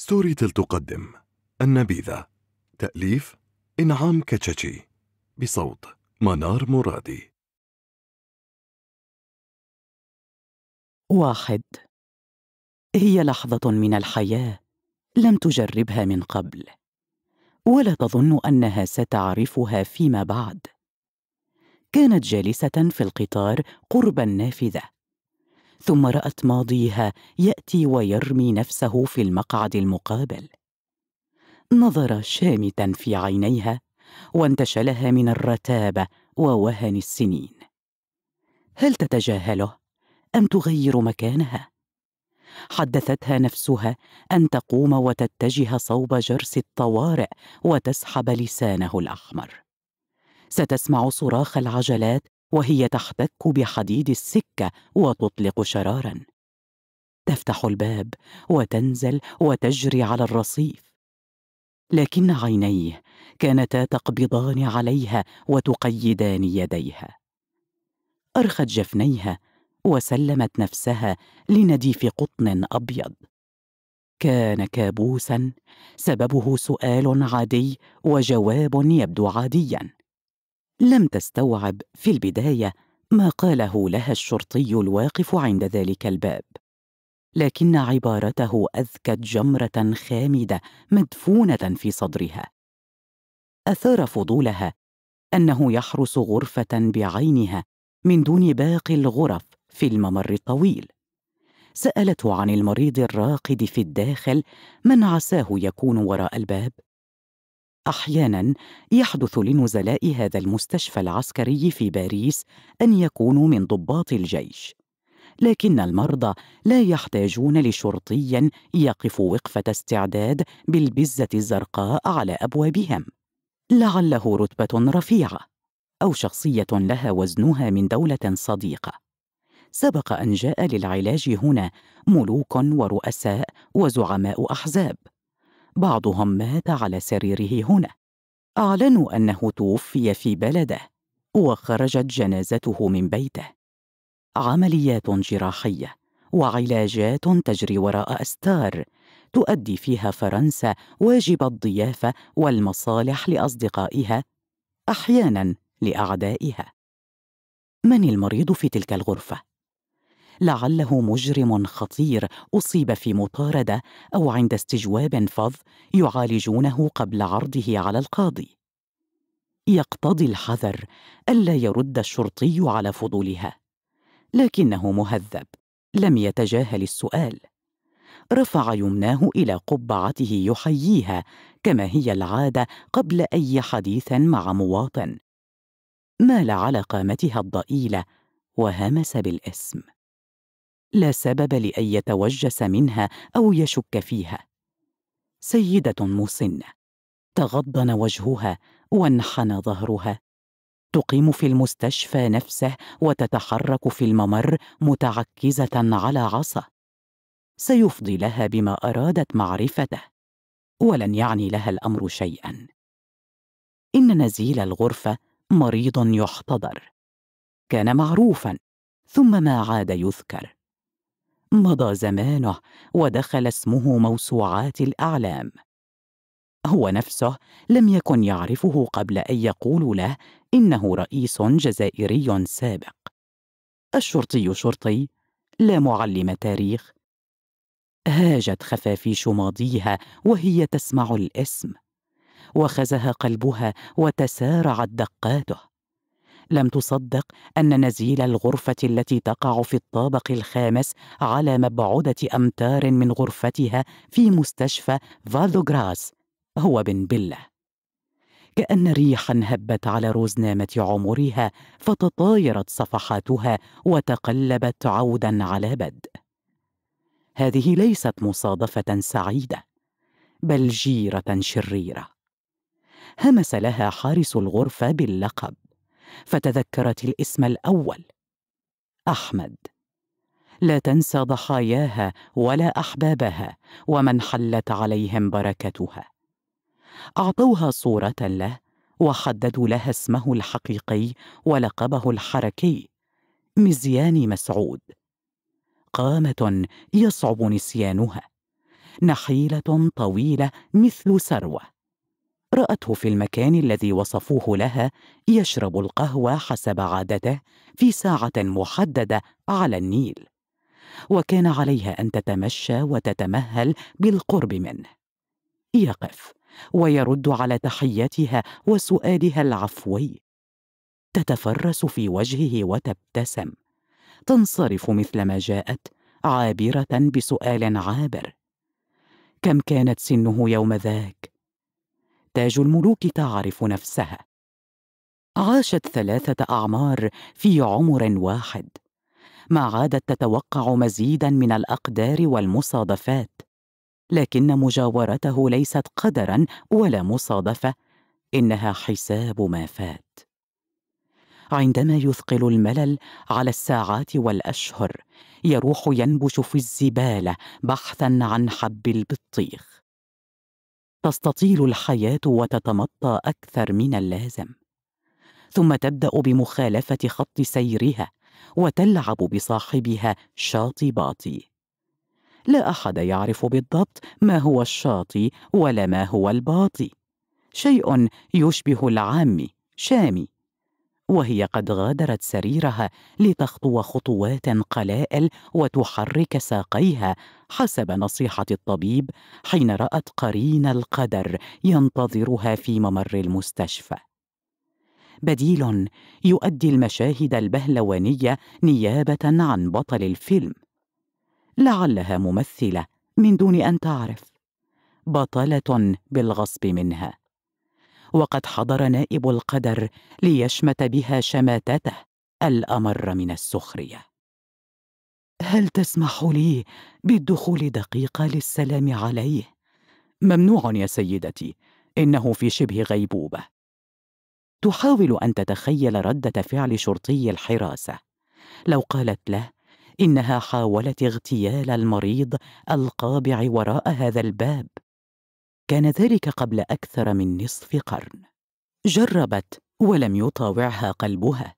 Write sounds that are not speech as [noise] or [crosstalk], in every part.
ستوري تل تقدم النبيذة تأليف إنعام كتشتشي بصوت منار مرادي واحد هي لحظة من الحياة لم تجربها من قبل ولا تظن أنها ستعرفها فيما بعد كانت جالسة في القطار قرب النافذة ثم رأت ماضيها يأتي ويرمي نفسه في المقعد المقابل نظر شامتا في عينيها وانتشلها من الرتابة ووهن السنين هل تتجاهله أم تغير مكانها؟ حدثتها نفسها أن تقوم وتتجه صوب جرس الطوارئ وتسحب لسانه الأحمر ستسمع صراخ العجلات وهي تحتك بحديد السكه وتطلق شرارا تفتح الباب وتنزل وتجري على الرصيف لكن عينيه كانتا تقبضان عليها وتقيدان يديها ارخت جفنيها وسلمت نفسها لنديف قطن ابيض كان كابوسا سببه سؤال عادي وجواب يبدو عاديا لم تستوعب في البدايه ما قاله لها الشرطي الواقف عند ذلك الباب لكن عبارته اذكت جمره خامده مدفونه في صدرها اثار فضولها انه يحرس غرفه بعينها من دون باقي الغرف في الممر الطويل سالته عن المريض الراقد في الداخل من عساه يكون وراء الباب احيانا يحدث لنزلاء هذا المستشفى العسكري في باريس ان يكونوا من ضباط الجيش لكن المرضى لا يحتاجون لشرطي يقف وقفه استعداد بالبزه الزرقاء على ابوابهم لعله رتبه رفيعه او شخصيه لها وزنها من دوله صديقه سبق ان جاء للعلاج هنا ملوك ورؤساء وزعماء احزاب بعضهم مات على سريره هنا اعلنوا انه توفي في بلده وخرجت جنازته من بيته عمليات جراحيه وعلاجات تجري وراء استار تؤدي فيها فرنسا واجب الضيافه والمصالح لاصدقائها احيانا لاعدائها من المريض في تلك الغرفه لعله مجرم خطير اصيب في مطارده او عند استجواب فظ يعالجونه قبل عرضه على القاضي يقتضي الحذر الا يرد الشرطي على فضولها لكنه مهذب لم يتجاهل السؤال رفع يمناه الى قبعته يحييها كما هي العاده قبل اي حديث مع مواطن مال على قامتها الضئيله وهمس بالاسم لا سبب لأن يتوجس منها أو يشك فيها سيدة مسنة تغضن وجهها وانحنى ظهرها تقيم في المستشفى نفسه وتتحرك في الممر متعكزة على عصا سيفضي لها بما أرادت معرفته ولن يعني لها الأمر شيئا إن نزيل الغرفة مريض يحتضر كان معروفا ثم ما عاد يذكر مضى زمانه ودخل اسمه موسوعات الاعلام هو نفسه لم يكن يعرفه قبل ان يقول له انه رئيس جزائري سابق الشرطي شرطي لا معلم تاريخ هاجت خفافيش ماضيها وهي تسمع الاسم وخزها قلبها وتسارعت دقاته لم تصدق أن نزيل الغرفة التي تقع في الطابق الخامس على مبعودة أمتار من غرفتها في مستشفى فالدوغراس هو بن بلة كأن ريحا هبت على روزنامة عمرها فتطايرت صفحاتها وتقلبت عودا على بدء هذه ليست مصادفة سعيدة بل جيرة شريرة همس لها حارس الغرفة باللقب فتذكرت الاسم الاول احمد لا تنسى ضحاياها ولا احبابها ومن حلت عليهم بركتها اعطوها صوره له وحددوا لها اسمه الحقيقي ولقبه الحركي مزيان مسعود قامه يصعب نسيانها نحيله طويله مثل سروه رأته في المكان الذي وصفوه لها يشرب القهوة حسب عادته في ساعة محددة على النيل، وكان عليها أن تتمشى وتتمهل بالقرب منه. يقف ويرد على تحيتها وسؤالها العفوي. تتفرس في وجهه وتبتسم. تنصرف مثلما جاءت عابرة بسؤال عابر. كم كانت سنه يوم ذاك؟ تاج الملوك تعرف نفسها عاشت ثلاثه اعمار في عمر واحد ما عادت تتوقع مزيدا من الاقدار والمصادفات لكن مجاورته ليست قدرا ولا مصادفه انها حساب ما فات عندما يثقل الملل على الساعات والاشهر يروح ينبش في الزباله بحثا عن حب البطيخ تستطيل الحياه وتتمطى اكثر من اللازم ثم تبدا بمخالفه خط سيرها وتلعب بصاحبها شاطي باطي لا احد يعرف بالضبط ما هو الشاطي ولا ما هو الباطي شيء يشبه العامي شامي وهي قد غادرت سريرها لتخطو خطوات قلائل وتحرك ساقيها حسب نصيحه الطبيب حين رات قرين القدر ينتظرها في ممر المستشفى بديل يؤدي المشاهد البهلوانيه نيابه عن بطل الفيلم لعلها ممثله من دون ان تعرف بطله بالغصب منها وقد حضر نائب القدر ليشمت بها شماتته الامر من السخريه هل تسمح لي بالدخول دقيقه للسلام عليه ممنوع يا سيدتي انه في شبه غيبوبه تحاول ان تتخيل رده فعل شرطي الحراسه لو قالت له انها حاولت اغتيال المريض القابع وراء هذا الباب كان ذلك قبل أكثر من نصف قرن جربت ولم يطاوعها قلبها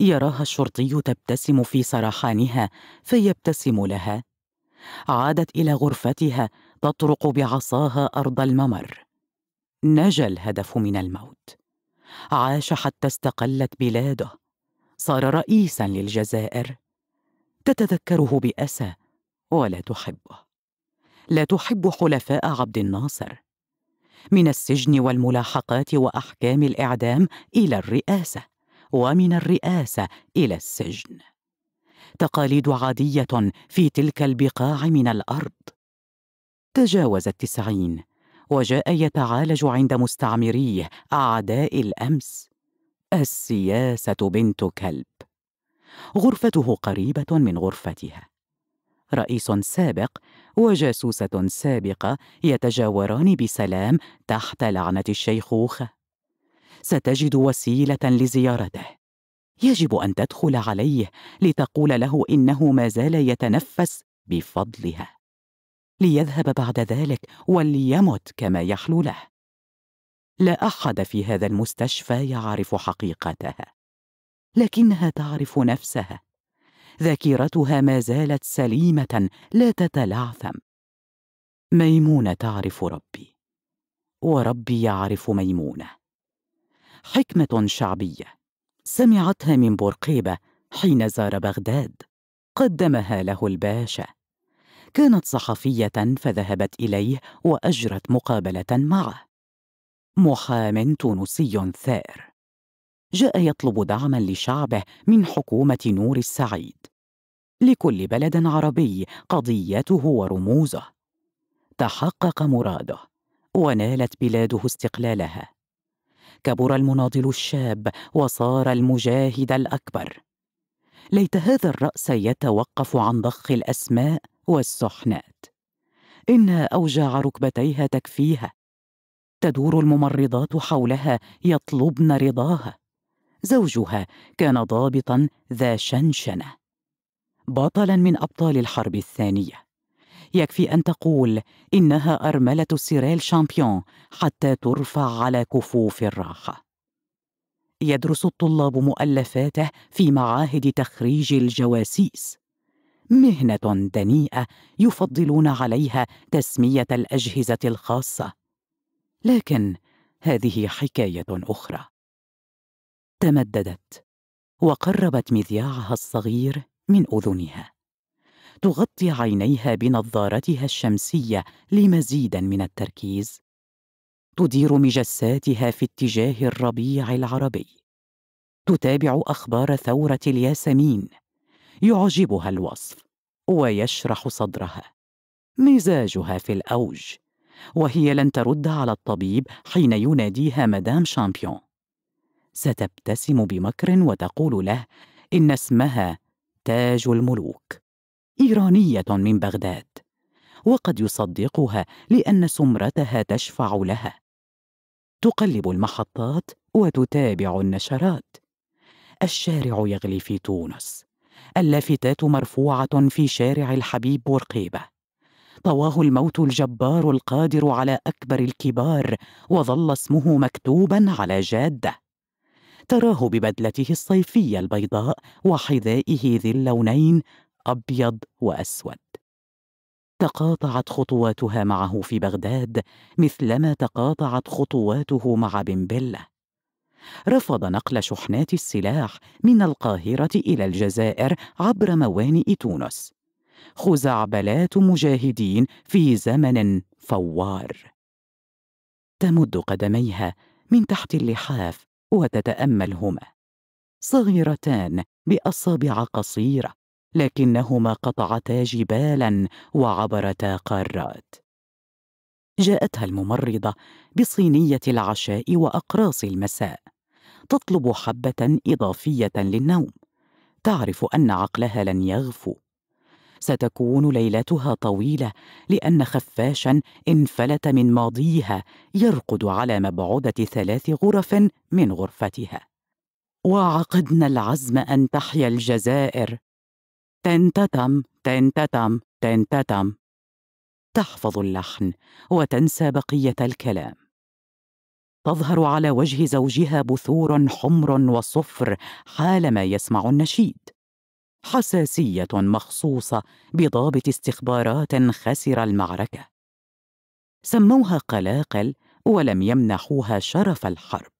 يراها الشرطي تبتسم في سرحانها فيبتسم لها عادت الى غرفتها تطرق بعصاها ارض الممر نجا الهدف من الموت عاش حتى استقلت بلاده صار رئيسا للجزائر تتذكره باسى ولا تحبه لا تحب حلفاء عبد الناصر من السجن والملاحقات واحكام الاعدام الى الرئاسه ومن الرئاسه الى السجن تقاليد عاديه في تلك البقاع من الارض تجاوز التسعين وجاء يتعالج عند مستعمريه اعداء الامس السياسه بنت كلب غرفته قريبه من غرفتها رئيس سابق وجاسوسة سابقة يتجاوران بسلام تحت لعنة الشيخوخة. ستجد وسيلة لزيارته. يجب أن تدخل عليه لتقول له إنه ما زال يتنفس بفضلها. ليذهب بعد ذلك وليمت كما يحلو له. لا أحد في هذا المستشفى يعرف حقيقتها، لكنها تعرف نفسها. ذاكرتها ما زالت سليمه لا تتلعثم ميمونه تعرف ربي وربي يعرف ميمونه حكمه شعبيه سمعتها من بورقيبه حين زار بغداد قدمها له الباشا كانت صحفيه فذهبت اليه واجرت مقابله معه محام تونسي ثائر جاء يطلب دعما لشعبه من حكومة نور السعيد. لكل بلد عربي قضيته ورموزه. تحقق مراده، ونالت بلاده استقلالها. كبر المناضل الشاب وصار المجاهد الأكبر. ليت هذا الرأس يتوقف عن ضخ الأسماء والسحنات. إن أوجاع ركبتيها تكفيها تدور الممرضات حولها يطلبن رضاها زوجها كان ضابطا ذا شنشنه بطلا من ابطال الحرب الثانيه يكفي ان تقول انها ارمله سيريل شامبيون حتى ترفع على كفوف الراحه يدرس الطلاب مؤلفاته في معاهد تخريج الجواسيس مهنه دنيئه يفضلون عليها تسميه الاجهزه الخاصه لكن هذه حكايه اخرى تمددت وقربت مذياعها الصغير من اذنها تغطي عينيها بنظارتها الشمسيه لمزيدا من التركيز تدير مجساتها في اتجاه الربيع العربي تتابع اخبار ثوره الياسمين يعجبها الوصف ويشرح صدرها مزاجها في الاوج وهي لن ترد على الطبيب حين يناديها مدام شامبيون ستبتسم بمكر وتقول له إن اسمها تاج الملوك إيرانية من بغداد وقد يصدقها لأن سمرتها تشفع لها تقلب المحطات وتتابع النشرات الشارع يغلي في تونس اللافتات مرفوعة في شارع الحبيب بورقيبة طواه الموت الجبار القادر على أكبر الكبار وظل اسمه مكتوبا على جادة تراه ببدلته الصيفية البيضاء وحذائه ذي اللونين أبيض وأسود تقاطعت خطواتها معه في بغداد مثلما تقاطعت خطواته مع بنبلة رفض نقل شحنات السلاح من القاهرة إلى الجزائر عبر موانئ تونس خزعبلات مجاهدين في زمن فوار تمد قدميها من تحت اللحاف وتتأملهما صغيرتان بأصابع قصيرة لكنهما قطعتا جبالا وعبرتا قارات جاءتها الممرضة بصينية العشاء وأقراص المساء تطلب حبة إضافية للنوم تعرف أن عقلها لن يغفو ستكون ليلتها طويله لان خفاشا انفلت من ماضيها يرقد على مبعوده ثلاث غرف من غرفتها وعقدنا العزم ان تحيا الجزائر تنتتم تنتتم تنتتم تحفظ اللحن وتنسى بقيه الكلام تظهر على وجه زوجها بثور حمر وصفر حالما يسمع النشيد حساسية مخصوصة بضابط استخبارات خسر المعركة سموها قلاقل ولم يمنحوها شرف الحرب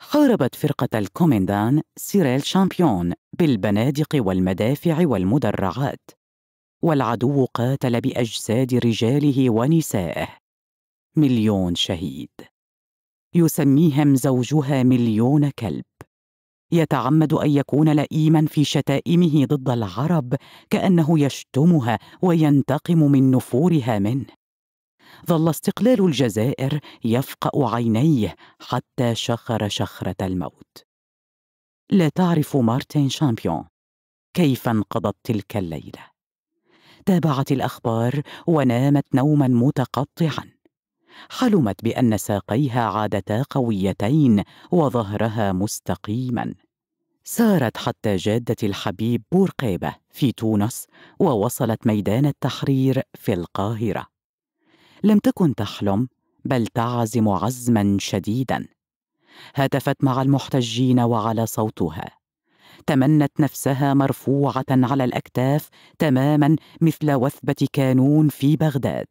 حاربت فرقة الكومندان سيريل شامبيون بالبنادق والمدافع والمدرعات والعدو قاتل بأجساد رجاله ونسائه مليون شهيد يسميهم زوجها مليون كلب يتعمد ان يكون لئيما في شتائمه ضد العرب كانه يشتمها وينتقم من نفورها منه ظل استقلال الجزائر يفقا عينيه حتى شخر شخره الموت لا تعرف مارتن شامبيون كيف انقضت تلك الليله تابعت الاخبار ونامت نوما متقطعا حلمت بان ساقيها عادتا قويتين وظهرها مستقيما سارت حتى جادة الحبيب بورقيبة في تونس ووصلت ميدان التحرير في القاهرة لم تكن تحلم بل تعزم عزما شديدا هتفت مع المحتجين وعلى صوتها تمنت نفسها مرفوعه على الاكتاف تماما مثل وثبه كانون في بغداد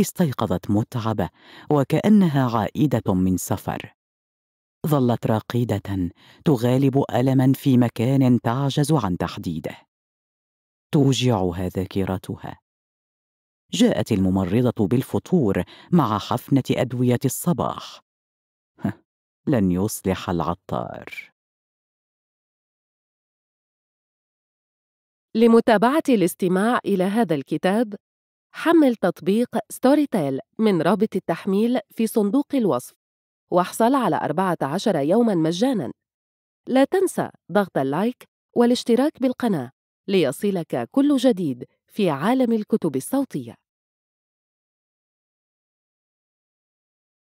استيقظت متعبه وكانها عائده من سفر ظلت راقده تغالب الما في مكان تعجز عن تحديده توجعها ذاكرتها جاءت الممرضه بالفطور مع حفنه ادويه الصباح [laughs] لن يصلح العطار لمتابعه الاستماع الى هذا الكتاب حمل تطبيق ستوري تيل من رابط التحميل في صندوق الوصف واحصل على 14 يوماً مجاناً. لا تنسى ضغط اللايك والاشتراك بالقناة ليصلك كل جديد في عالم الكتب الصوتيه